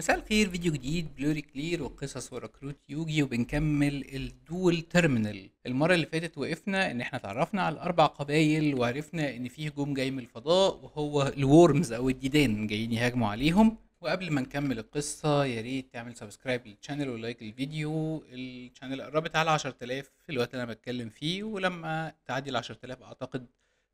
مساء الخير فيديو جديد بلوري كلير وقصص وركروت يوجي وبنكمل الدول تيرمينال المره اللي فاتت وقفنا ان احنا تعرفنا على الاربع قبايل وعرفنا ان في هجوم جاي من الفضاء وهو الورمز او الديدان جايين يهاجموا عليهم وقبل ما نكمل القصة يا ريت تعمل سبسكرايب للشانل ولايك الفيديو الشانل قربت على 10000 في الوقت اللي انا بتكلم فيه ولما تعدي ال 10000 اعتقد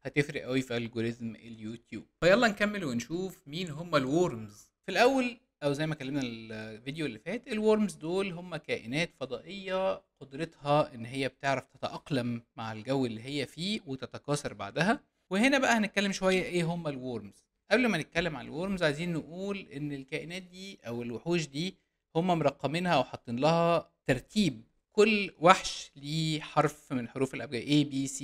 هتفرق قوي في الجوريزم اليوتيوب فيلا نكمل ونشوف مين هم الورمز في الاول أو زي ما اتكلمنا الفيديو اللي فات الورمز دول هم كائنات فضائية قدرتها إن هي بتعرف تتأقلم مع الجو اللي هي فيه وتتكاثر بعدها وهنا بقى هنتكلم شوية إيه هم الورمز قبل ما نتكلم عن الورمز عايزين نقول إن الكائنات دي أو الوحوش دي هم مرقمينها أو حاطين لها ترتيب كل وحش ليه حرف من حروف الأبجدية A B C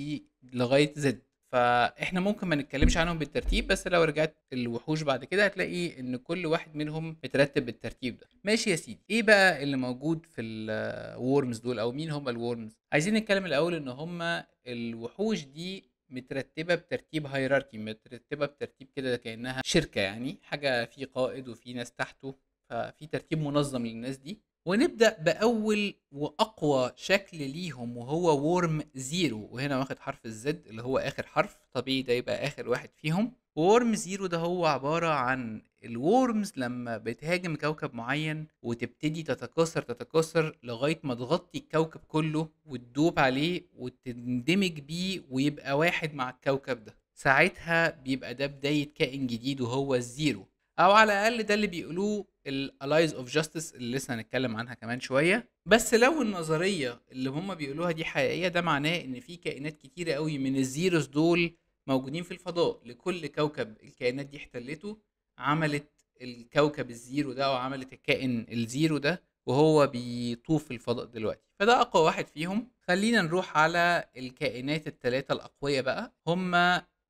لغاية Z فاحنا ممكن ما نتكلمش عنهم بالترتيب بس لو رجعت الوحوش بعد كده هتلاقي ان كل واحد منهم مترتب بالترتيب ده ماشي يا سيدي ايه بقى اللي موجود في الورمز دول او مين هم الورمز عايزين نتكلم الاول ان هم الوحوش دي مترتبه بترتيب هيراركي مترتبه بترتيب كده كانها شركه يعني حاجه في قائد وفي ناس تحته ففي ترتيب منظم للناس دي ونبدأ بأول وأقوى شكل ليهم وهو وورم زيرو وهنا واخد حرف الزد اللي هو آخر حرف طبيعي ده يبقى آخر واحد فيهم وورم زيرو ده هو عبارة عن الورمز لما بتهاجم كوكب معين وتبتدي تتكاثر تتكاثر لغاية ما تغطي الكوكب كله وتدوب عليه وتندمج بيه ويبقى واحد مع الكوكب ده ساعتها بيبقى ده بداية كائن جديد وهو الزيرو او على الاقل ده اللي بيقولوه الالايز اوف جاستس اللي لسه هنتكلم عنها كمان شويه بس لو النظريه اللي هم بيقولوها دي حقيقيه ده معناه ان في كائنات كتيره قوي من الزيروس دول موجودين في الفضاء لكل كوكب الكائنات دي احتلته عملت الكوكب الزيرو ده او عملت الكائن الزيرو ده وهو بيطوف الفضاء دلوقتي فده اقوى واحد فيهم خلينا نروح على الكائنات الثلاثه الاقوياء بقى هم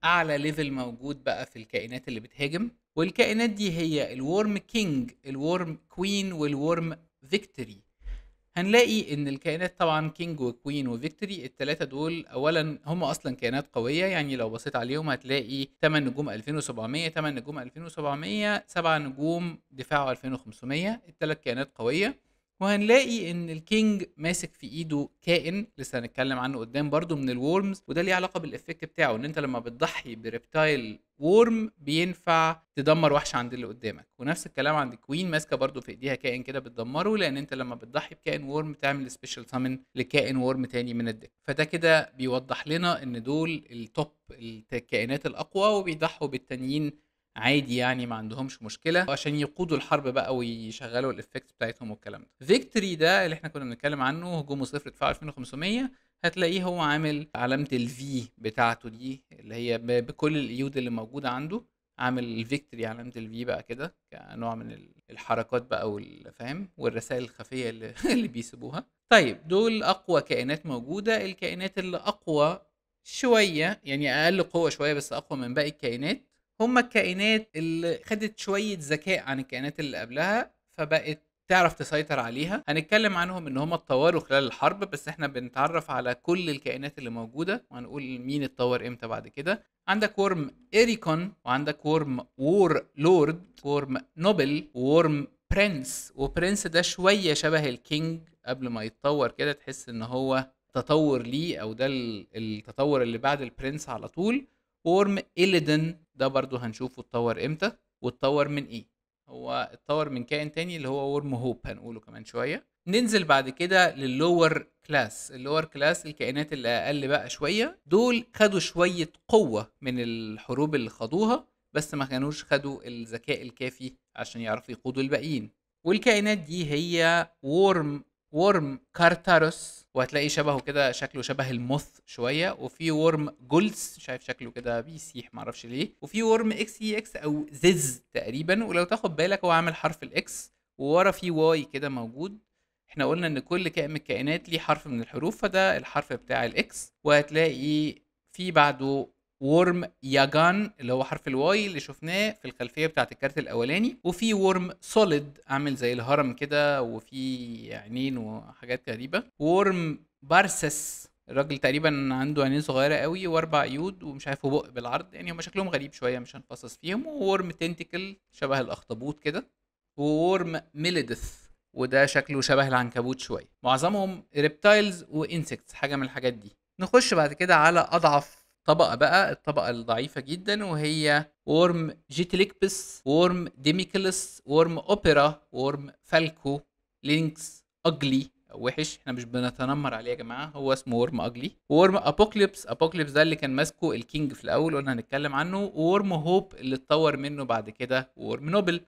اعلى ليفل موجود بقى في الكائنات اللي بتهاجم والكائنات دي هي الورم كينج الورم كوين والورم فيكتوري هنلاقي ان الكائنات طبعا كينج وكوين وفيكتوري الثلاثه دول اولا هم اصلا كائنات قويه يعني لو بصيت عليهم هتلاقي 8 نجوم 2700 8 نجوم 2700 7 نجوم دفاع 2500 الثلاث كائنات قويه وهنلاقي ان الكينج ماسك في ايده كائن لسه هنتكلم عنه قدام برضه من الورمز وده ليه علاقه بالافكت بتاعه ان انت لما بتضحي بريبتايل ورم بينفع تدمر وحش عند اللي قدامك ونفس الكلام عند كوين ماسكه برضه في ايديها كائن كده بتدمره لان انت لما بتضحي بكائن ورم تعمل سبيشال سامن لكائن ورم تاني من الدك فده كده بيوضح لنا ان دول التوب الكائنات الاقوى وبيضحوا بالتانيين عادي يعني ما عندهمش مشكله عشان يقودوا الحرب بقى ويشغلوا الافكت بتاعتهم والكلام ده فيكتوري ده اللي احنا كنا بنتكلم عنه هجومه صفر دفاع 2500 هتلاقيه هو عامل علامه الفي بتاعته دي اللي هي بكل اليود اللي موجوده عنده عامل الفيكتوري علامه الفي بقى كده كنوع من الحركات بقى والفهم والرسائل الخفيه اللي, اللي بيسيبوها طيب دول اقوى كائنات موجوده الكائنات اللي اقوى شويه يعني اقل قوه شويه بس اقوى من باقي الكائنات هم الكائنات اللي خدت شويه ذكاء عن الكائنات اللي قبلها فبقت تعرف تسيطر عليها هنتكلم عنهم ان هم اتطوروا خلال الحرب بس احنا بنتعرف على كل الكائنات اللي موجوده وهنقول مين اتطور امتى بعد كده عندك ورم اريكون وعندك ورم وور لورد ورم نوبل وورم برنس وبرنس ده شويه شبه الكينج قبل ما يتطور كده تحس ان هو تطور ليه او ده التطور اللي بعد البرنس على طول فورم إليدن ده برضو هنشوفه اتطور امتى واتطور من ايه هو اتطور من كائن تاني اللي هو ورم هوب هنقوله كمان شويه ننزل بعد كده لللور كلاس اللور كلاس الكائنات اللي اقل بقى شويه دول خدوا شويه قوه من الحروب اللي خدوها بس ما كانوش خدوا الذكاء الكافي عشان يعرفوا يقودوا الباقيين والكائنات دي هي ورم ورم كارتاروس وهتلاقي شبهه كده شكله شبه الموث شويه وفي ورم جولس شايف شكله كده بيسيح معرفش ليه وفي ورم اكس اي اكس او زز تقريبا ولو تاخد بالك هو عامل حرف الاكس وورا في واي كده موجود احنا قلنا ان كل كائن من الكائنات ليه حرف من الحروف فده الحرف بتاع الاكس وهتلاقي في بعده ورم ياجان اللي هو حرف الواي اللي شفناه في الخلفيه بتاعت الكارت الاولاني وفي ورم سوليد عامل زي الهرم كده وفي عينين وحاجات غريبه ورم بارسس الراجل تقريبا عنده عينين صغيره قوي واربع قيود ومش عارف بق بالعرض يعني هم شكلهم غريب شويه مش هنفصص فيهم وورم تنتكل شبه الاخطبوط كده وورم ميليدث وده شكله شبه العنكبوت شويه معظمهم ريبتايلز وانسكتس حاجه من الحاجات دي نخش بعد كده على اضعف طبقة بقى الطبقة الضعيفة جدا وهي ورم جيتليكبس ورم ديميكلس ورم أوبرا ورم فالكو لينكس أجلي وحش احنا مش بنتنمر عليه يا جماعه هو اسمه ورم اجلي ورم ابوكليبس ابوكليبس ده اللي كان ماسكه الكينج في الاول قلنا هنتكلم عنه وورم هوب اللي اتطور منه بعد كده وورم نوبل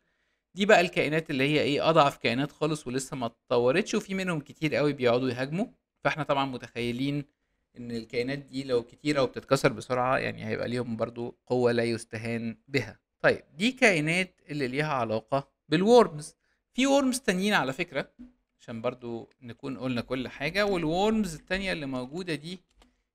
دي بقى الكائنات اللي هي ايه اضعف كائنات خالص ولسه ما اتطورتش وفي منهم كتير قوي بيقعدوا يهاجموا فاحنا طبعا متخيلين ان الكائنات دي لو كتيره وبتتكسر بسرعه يعني هيبقى ليهم برضو قوه لا يستهان بها طيب دي كائنات اللي ليها علاقه بالورمز في ورمز تانيين على فكره عشان برضو نكون قلنا كل حاجه والورمز التانيه اللي موجوده دي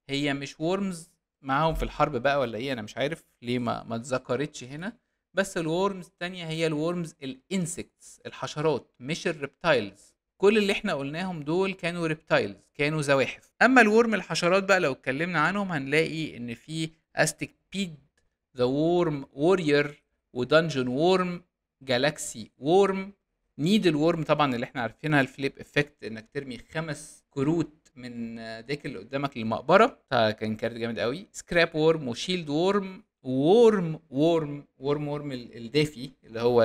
هي مش ورمز معاهم في الحرب بقى ولا ايه انا مش عارف ليه ما ما اتذكرتش هنا بس الورمز التانية هي الورمز الانسكتس الحشرات مش الريبتايلز كل اللي احنا قلناهم دول كانوا ريبتايلز كانوا زواحف اما الورم الحشرات بقى لو اتكلمنا عنهم هنلاقي ان في استيك بيد ذا وورم وورير ودنجن وورم جالاكسي وورم نيدل وورم طبعا اللي احنا عارفينها الفليب افكت انك ترمي خمس كروت من ديك اللي قدامك للمقبره فكان كارت جامد قوي سكراب وورم وشيلد وورم وورم وورم وورم وورم الدافي اللي هو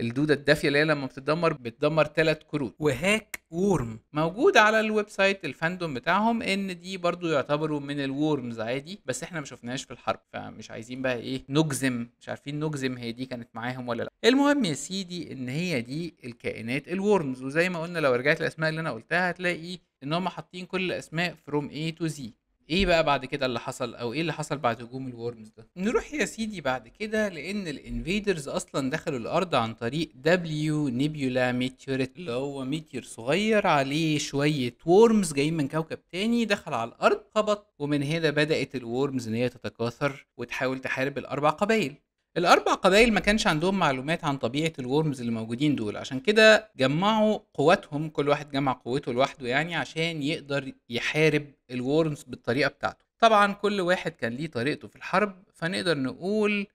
الدوده الدافيه اللي هي لما بتدمر بتدمر ثلاث كروت وهاك وورم موجود على الويب سايت الفاندوم بتاعهم ان دي برضو يعتبروا من الورمز عادي بس احنا ما شفناهاش في الحرب فمش عايزين بقى ايه نجزم مش عارفين نجزم هي دي كانت معاهم ولا لا المهم يا سيدي ان هي دي الكائنات الورمز وزي ما قلنا لو رجعت الاسماء اللي انا قلتها هتلاقي ان هم حاطين كل الاسماء فروم اي تو زي إيه بقى بعد كده اللي حصل أو إيه اللي حصل بعد هجوم الورمز ده؟ نروح يا سيدي بعد كده لأن الانفيدرز أصلا دخلوا الأرض عن طريق دبليو نيبولا ميتيوريت اللي هو ميتير صغير عليه شوية وورمز جايين من كوكب تاني دخل على الأرض خبط ومن هنا بدأت الورمز إن هي تتكاثر وتحاول تحارب الأربع قبائل الأربع قبائل ما كانش عندهم معلومات عن طبيعة الورمز اللي موجودين دول عشان كده جمعوا قواتهم كل واحد جمع قوته لوحده يعني عشان يقدر يحارب الورمز بالطريقة بتاعته طبعا كل واحد كان ليه طريقته في الحرب فنقدر نقول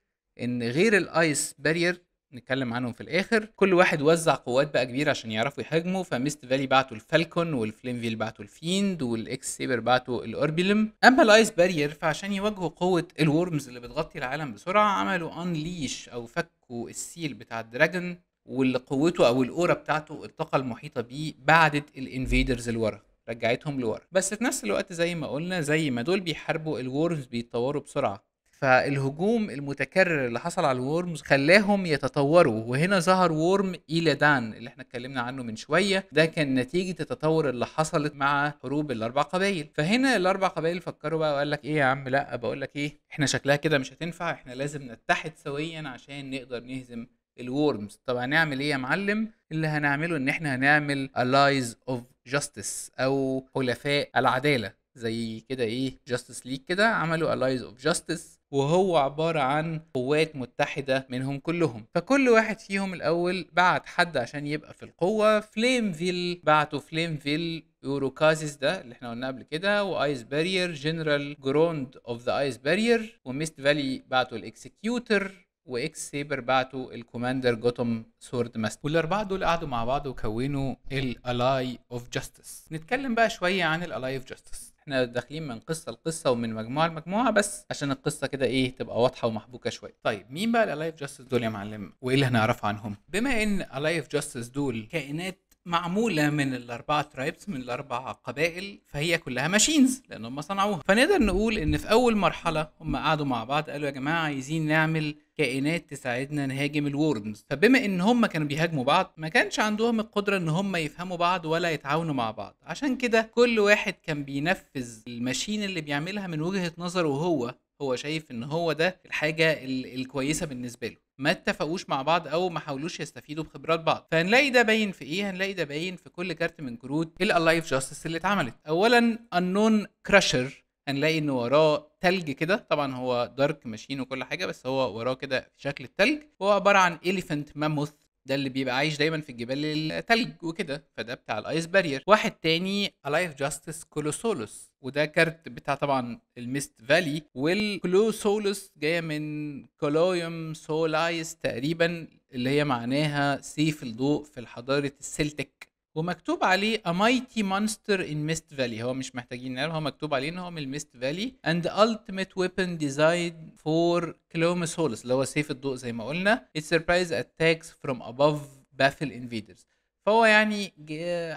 ان غير الايس بارير نتكلم عنهم في الاخر كل واحد وزع قوات بقى كبيره عشان يعرفوا يهاجموا فميست فالي بعتوا الفالكون والفليمفيل بعتوا الفيند والاكس سيبر بعتوا الاوربيلم اما الايس بارير فعشان يواجهوا قوه الورمز اللي بتغطي العالم بسرعه عملوا انليش او فكوا السيل بتاع الدراجون واللي قوته او الاورا بتاعته الطاقه المحيطه بيه بعدت الانفيدرز لورا رجعتهم لورا بس في نفس الوقت زي ما قلنا زي ما دول بيحاربوا الورمز بيتطوروا بسرعه فالهجوم المتكرر اللي حصل على الورمز خلاهم يتطوروا وهنا ظهر ورم ايلادان اللي احنا اتكلمنا عنه من شويه ده كان نتيجه التطور اللي حصلت مع حروب الاربع قبائل فهنا الاربع قبائل فكروا بقى وقال لك ايه يا عم لا بقول لك ايه احنا شكلها كده مش هتنفع احنا لازم نتحد سويا عشان نقدر نهزم الورمز طب هنعمل ايه يا معلم اللي هنعمله ان احنا هنعمل allies of justice او حلفاء العداله زي كده ايه جاستس ليج كده عملوا الايز اوف جاستس وهو عبارة عن قوات متحدة منهم كلهم فكل واحد فيهم الأول بعت حد عشان يبقى في القوة فليمفيل بعتوا فليمفيل يوروكازيس ده اللي احنا قلناه قبل كده وايس بارير جنرال جروند اوف ذا ايس بارير وميست فالي بعتوا الاكسكيوتر واكس سيبر بعتوا الكوماندر جوتم سورد ماستر والاربعه دول قعدوا مع بعض وكونوا الالاي اوف جاستس نتكلم بقى شويه عن الالاي اوف جاستس احنا داخلين من قصه لقصه ومن مجموعه لمجموعه بس عشان القصه كده ايه تبقى واضحه ومحبوكه شويه طيب مين بقى الالايف جاستس دول يا معلم وايه اللي هنعرفه عنهم بما ان الايف جاستس دول كائنات معموله من الاربعه ترايبس من الاربع قبائل فهي كلها ماشينز لان هم صنعوها فنقدر نقول ان في اول مرحله هم قعدوا مع بعض قالوا يا جماعه عايزين نعمل كائنات تساعدنا نهاجم الورمز فبما ان هم كانوا بيهاجموا بعض ما كانش عندهم القدره ان هم يفهموا بعض ولا يتعاونوا مع بعض عشان كده كل واحد كان بينفذ الماشين اللي بيعملها من وجهه نظره هو هو شايف ان هو ده الحاجه الكويسه بالنسبه له ما اتفقوش مع بعض او ما حاولوش يستفيدوا بخبرات بعض فهنلاقي ده باين في ايه هنلاقي ده باين في كل كارت من كروت الالايف جاستس اللي اتعملت اولا انون كراشر هنلاقي ان وراه تلج كده طبعا هو دارك ماشين وكل حاجه بس هو وراه كده في شكل التلج هو عباره عن اليفنت ماموث ده اللي بيبقى عايش دايما في الجبال التلج وكده فده بتاع الايس بارير واحد تاني الايف جاستس كولوسولوس وده كارت بتاع طبعا الميست فالي والكلوسولوس جايه من كولويوم سولايس تقريبا اللي هي معناها سيف الضوء في حضاره السلتك ومكتوب عليه A Mighty Monster in Mist Valley هو مش محتاجين نعرف هو مكتوب عليه ان هو من الميست فالي and ultimate weapon designed for Clomus Holus اللي هو سيف الضوء زي ما قلنا it surprise attacks from above baffle invaders فهو يعني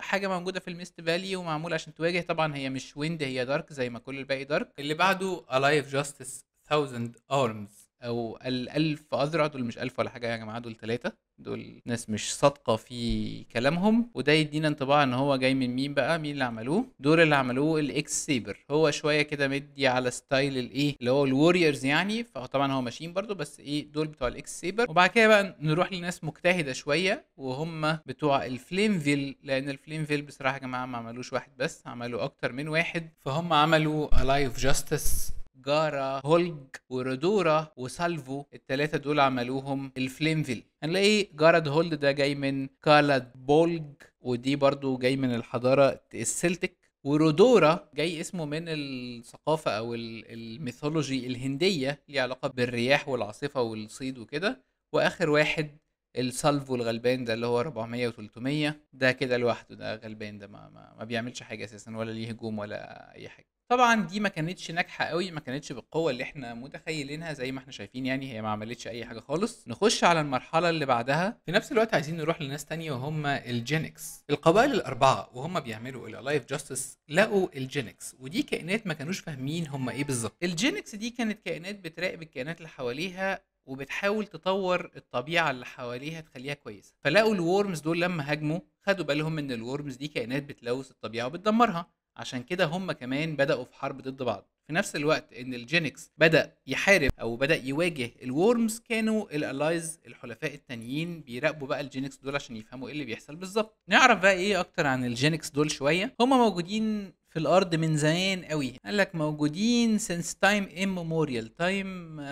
حاجه موجوده في الميست فالي ومعمول عشان تواجه طبعا هي مش ويند هي دارك زي ما كل الباقي دارك اللي بعده الايف جاستس 1000 Arms او ال 1000 اذرع دول مش 1000 ولا حاجه يا جماعه دول ثلاثه دول ناس مش صادقه في كلامهم وده يدينا انطباع ان هو جاي من مين بقى مين اللي عملوه دول اللي عملوه الاكس سيبر هو شويه كده مدي على ستايل الايه اللي هو الوريورز يعني فطبعا آه هو ماشيين برضو بس ايه دول بتوع الاكس سيبر وبعد كده بقى نروح لناس مجتهده شويه وهم بتوع الفليمفيل لان الفليمفيل بصراحه يا جماعه ما عملوش واحد بس عملوا اكتر من واحد فهم عملوا الايف جاستس جارا هولج ورودورا وسالفو الثلاثه دول عملوهم الفليمفيل هنلاقي جارد هولد ده جاي من كالاد بولج ودي برضو جاي من الحضاره السلتك ورودورا جاي اسمه من الثقافة أو الميثولوجي الهندية ليه علاقة بالرياح والعاصفة والصيد وكده وآخر واحد السالفو الغلبان ده اللي هو 400 و300 ده كده لوحده ده غلبان ده ما, ما, ما بيعملش حاجة أساسا ولا ليه هجوم ولا أي حاجة طبعًا دي ما كانتش ناجحة قوي ما كانتش بالقوة اللي إحنا متخيلينها زي ما إحنا شايفين يعني، هي ما عملتش أي حاجة خالص. نخش على المرحلة اللي بعدها، في نفس الوقت عايزين نروح لناس تانية وهم الجينكس القبائل الأربعة وهم بيعملوا اللايف جاستس لقوا الجينكس ودي كائنات ما كانوش فاهمين هم إيه بالظبط. الجينكس دي كانت كائنات بتراقب الكائنات اللي حواليها وبتحاول تطور الطبيعة اللي حواليها تخليها كويسة، فلقوا الورمز دول لما هاجموا خدوا بالهم إن الورمز دي كائنات بتلوث الطبيعة وبتدمرها. عشان كده هم كمان بدأوا في حرب ضد بعض في نفس الوقت ان الجينكس بدا يحارب او بدا يواجه الورمز كانوا الالايز الحلفاء التانيين بيراقبوا بقى الجينكس دول عشان يفهموا ايه اللي بيحصل بالظبط نعرف بقى ايه اكتر عن الجينكس دول شويه هم موجودين في الارض من زمان قوي قال لك موجودين since time immemorial time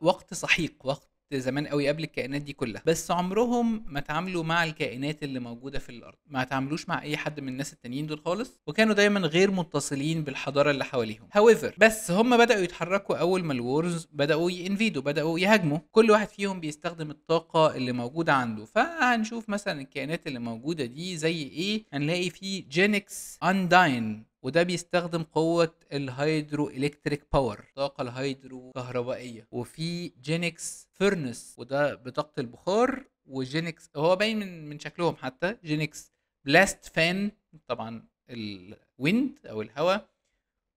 وقت سحيق وقت زمان قوي قبل الكائنات دي كلها بس عمرهم ما تعاملوا مع الكائنات اللي موجوده في الارض ما تعاملوش مع اي حد من الناس التانيين دول خالص وكانوا دايما غير متصلين بالحضاره اللي حواليهم however بس هم بداوا يتحركوا اول ما الورز بداوا ينفيدوا بداوا يهاجموا كل واحد فيهم بيستخدم الطاقه اللي موجوده عنده فهنشوف مثلا الكائنات اللي موجوده دي زي ايه هنلاقي في جينكس انداين وده بيستخدم قوة الهيدرو إلكتريك باور الطاقة الهيدرو كهربائية وفي جينكس فيرنس وده بطاقة البخار وجينكس هو باين من من شكلهم حتى جينكس بلاست فان طبعا الويند او الهواء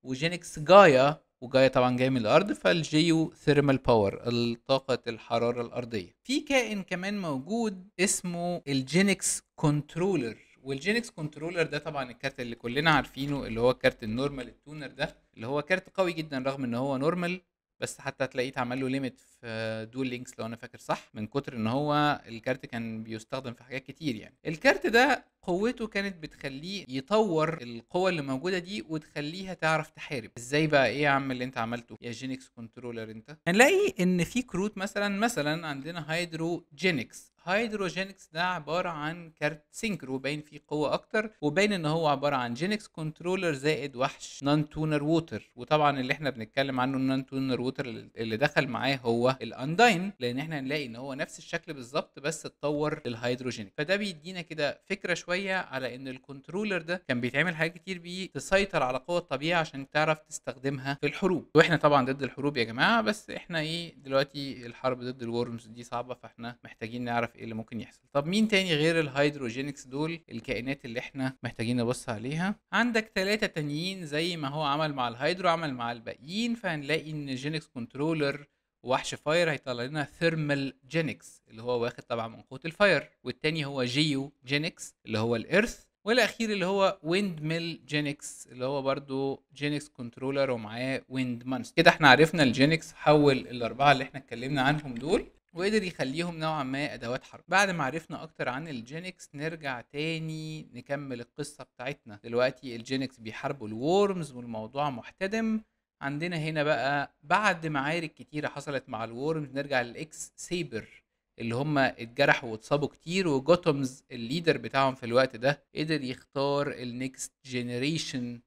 وجينكس جايا وجايا طبعا جاية من الأرض فالجيو ثيرمال باور الطاقة الحرارة الأرضية في كائن كمان موجود اسمه الجينكس كنترولر والجينكس كنترولر ده طبعا الكارت اللي كلنا عارفينه اللي هو كارت النورمال التونر ده اللي هو كارت قوي جدا رغم ان هو نورمال بس حتى تلاقيه اتعمل له ليميت في دول لينكس لو انا فاكر صح من كتر ان هو الكارت كان بيستخدم في حاجات كتير يعني الكارت ده قوته كانت بتخليه يطور القوة اللي موجودة دي وتخليها تعرف تحارب ازاي بقى ايه يا عم اللي انت عملته يا جينكس كنترولر انت هنلاقي ان في كروت مثلا مثلا عندنا هيدرو جينكس هيدروجينكس ده عباره عن كارت سينكرو باين فيه قوه اكتر وباين ان هو عباره عن جينكس كنترولر زائد وحش نان تونر ووتر وطبعا اللي احنا بنتكلم عنه النان تونر ووتر اللي دخل معاه هو الانداين لان احنا هنلاقي ان هو نفس الشكل بالظبط بس اتطور للهيدروجينيك فده بيدينا كده فكره شويه على ان الكنترولر ده كان بيتعمل حاجات كتير بيه تسيطر على قوه الطبيعه عشان تعرف تستخدمها في الحروب واحنا طبعا ضد الحروب يا جماعه بس احنا ايه دلوقتي الحرب ضد الورمز دي صعبه فاحنا محتاجين نعرف ايه اللي ممكن يحصل طب مين تاني غير الهيدروجينكس دول الكائنات اللي احنا محتاجين نبص عليها عندك ثلاثة تانيين زي ما هو عمل مع الهيدرو عمل مع الباقيين فهنلاقي ان جينكس كنترولر وحش فاير هيطلع لنا ثيرمال جينكس اللي هو واخد طبعا من قوه الفاير والتاني هو جيو جينكس اللي هو الارث والاخير اللي هو ويند ميل جينكس اللي هو برضو جينكس كنترولر ومعاه ويند مانس كده احنا عرفنا الجينكس حول الاربعه اللي احنا اتكلمنا عنهم دول وقدر يخليهم نوعا ما ادوات حرب بعد ما عرفنا اكتر عن الجينكس نرجع تاني نكمل القصه بتاعتنا دلوقتي الجينكس بيحاربوا الورمز والموضوع محتدم عندنا هنا بقى بعد معارك كتيرة حصلت مع الورمز نرجع للإكس سيبر اللي هم اتجرحوا واتصابوا كتير وجوتومز الليدر بتاعهم في الوقت ده قدر يختار النكست جينيريشن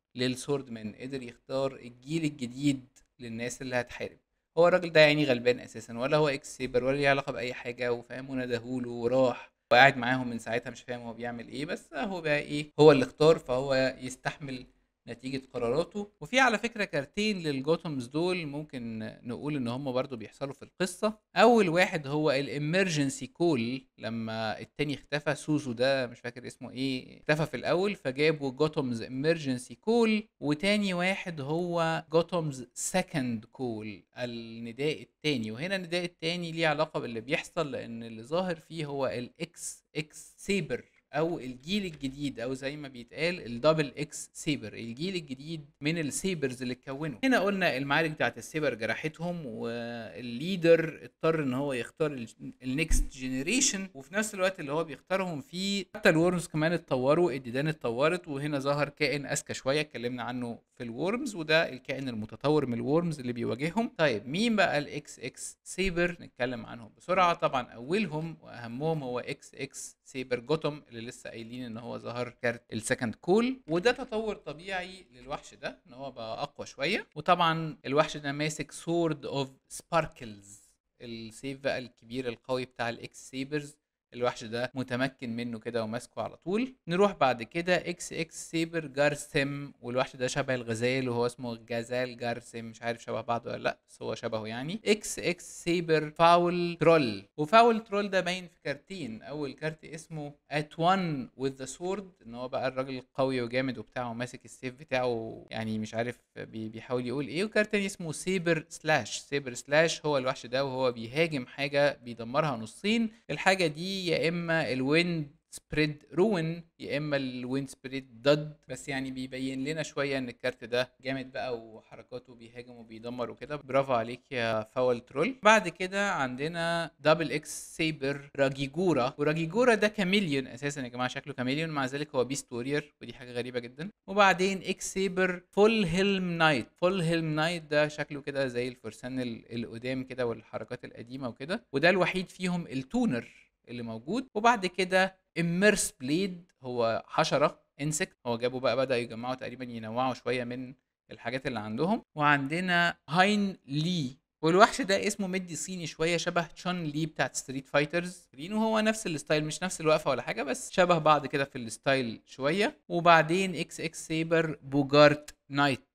مان قدر يختار الجيل الجديد للناس اللي هتحارب هو الراجل ده يعني غلبان اساسا ولا هو اكس سيبر ولا ليه علاقه باي حاجه وفاهم وندهوله وراح وقاعد معاهم من ساعتها مش فاهم هو بيعمل ايه بس هو بقى ايه هو اللي اختار فهو يستحمل نتيجه قراراته وفي على فكره كارتين للجوتومز دول ممكن نقول ان هم برضو بيحصلوا في القصه اول واحد هو الامرجنسي كول لما التاني اختفى سوزو ده مش فاكر اسمه ايه اختفى في الاول فجابوا جوتومز امرجنسي كول وتاني واحد هو جوتومز سكند كول النداء التاني وهنا النداء التاني ليه علاقه باللي بيحصل لان اللي ظاهر فيه هو الاكس اكس سيبر او الجيل الجديد او زي ما بيتقال الدبل اكس سيبر الجيل الجديد من السيبرز اللي اتكونوا هنا قلنا المعارك بتاعت السيبر جرحتهم والليدر اضطر ان هو يختار النكست جينيريشن وفي نفس الوقت اللي هو بيختارهم فيه حتى الورمز كمان اتطوروا الديدان اتطورت وهنا ظهر كائن اذكى شويه اتكلمنا عنه في الورمز وده الكائن المتطور من الورمز اللي بيواجههم طيب مين بقى الاكس اكس سيبر نتكلم عنهم بسرعه طبعا اولهم واهمهم هو اكس اكس سيبر جوتم اللي اللي لسه قايلين ان هو ظهر كارت السكند كول وده تطور طبيعي للوحش ده ان هو بقى اقوى شويه وطبعا الوحش ده ماسك سورد اوف سباركلز السيف بقى الكبير القوي بتاع الاكس سيبرز الوحش ده متمكن منه كده وماسكه على طول نروح بعد كده اكس اكس سيبر جارسم والوحش ده شبه الغزال وهو اسمه غزال جارسم مش عارف شبه بعض ولا لا بس هو شبهه يعني اكس اكس سيبر فاول ترول وفاول ترول ده باين في كارتين اول كارت اسمه ات وان وذ ذا سورد ان هو بقى الراجل القوي وجامد وبتاع وماسك السيف بتاعه يعني مش عارف بيحاول يقول ايه وكارت تاني اسمه سيبر سلاش سيبر سلاش هو الوحش ده وهو بيهاجم حاجه بيدمرها نصين الحاجه دي يا اما الويند سبريد روين يا اما الويند سبريد دد بس يعني بيبين لنا شويه ان الكارت ده جامد بقى وحركاته بيهاجم وبيدمر وكده برافو عليك يا فاول ترول بعد كده عندنا دبل اكس سيبر راجيجورا وراجيجورا ده كاميليون اساسا يا جماعه شكله كاميليون مع ذلك هو بيست وورير ودي حاجه غريبه جدا وبعدين اكس سيبر فول هيلم نايت فول هيلم نايت ده شكله كده زي الفرسان القدام كده والحركات القديمه وكده وده الوحيد فيهم التونر اللي موجود وبعد كده اميرس بليد هو حشره انسكت هو جابوا بقى بدا يجمعوا تقريبا ينوعوا شويه من الحاجات اللي عندهم وعندنا هاين لي والوحش ده اسمه مدي صيني شويه شبه تشون لي بتاعت ستريت فايترز رين وهو نفس الستايل مش نفس الوقفه ولا حاجه بس شبه بعض كده في الستايل شويه وبعدين اكس اكس سيبر بوجارت نايت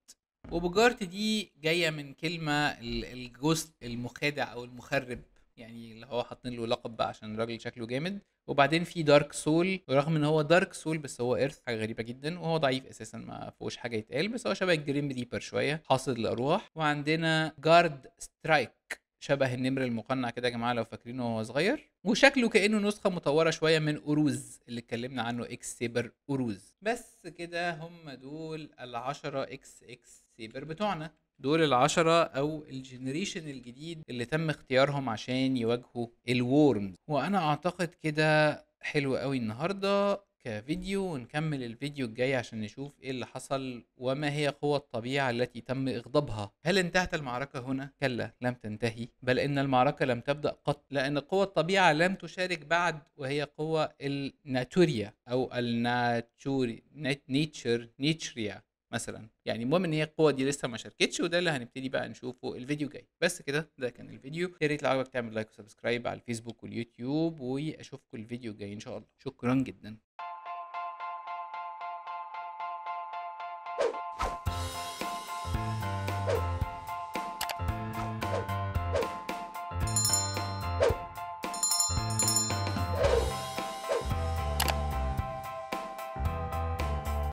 وبوجارت دي جايه من كلمه الجزء المخادع او المخرب يعني اللي هو حاطين له لقب بقى عشان الراجل شكله جامد وبعدين في دارك سول ورغم ان هو دارك سول بس هو ايرث حاجه غريبه جدا وهو ضعيف اساسا ما فيهوش حاجه يتقال بس هو شبه الجريم ريبر شويه حاصد الارواح وعندنا جارد سترايك شبه النمر المقنع كده يا جماعه لو فاكرينه وهو صغير وشكله كانه نسخه مطوره شويه من اوروز اللي اتكلمنا عنه اكس سيبر اوروز بس كده هم دول العشرة اكس اكس سيبر بتوعنا دول العشرة أو الجنريشن الجديد اللي تم اختيارهم عشان يواجهوا الورمز وأنا أعتقد كده حلو قوي النهاردة كفيديو ونكمل الفيديو الجاي عشان نشوف ايه اللي حصل وما هي قوى الطبيعة التي تم اغضبها هل انتهت المعركة هنا؟ كلا لم تنتهي بل ان المعركة لم تبدأ قط لان قوى الطبيعة لم تشارك بعد وهي قوى الناتوريا او الناتوري نيتشر نيتشريا مثلا يعني المهم ان هي القوه دي لسه ما شاركتش وده اللي هنبتدي بقى نشوفه الفيديو جاي بس كده ده كان الفيديو يا ريت لو عجبك تعمل لايك وسبسكرايب على الفيسبوك واليوتيوب واشوفكم الفيديو الجاي ان شاء الله شكرا جدا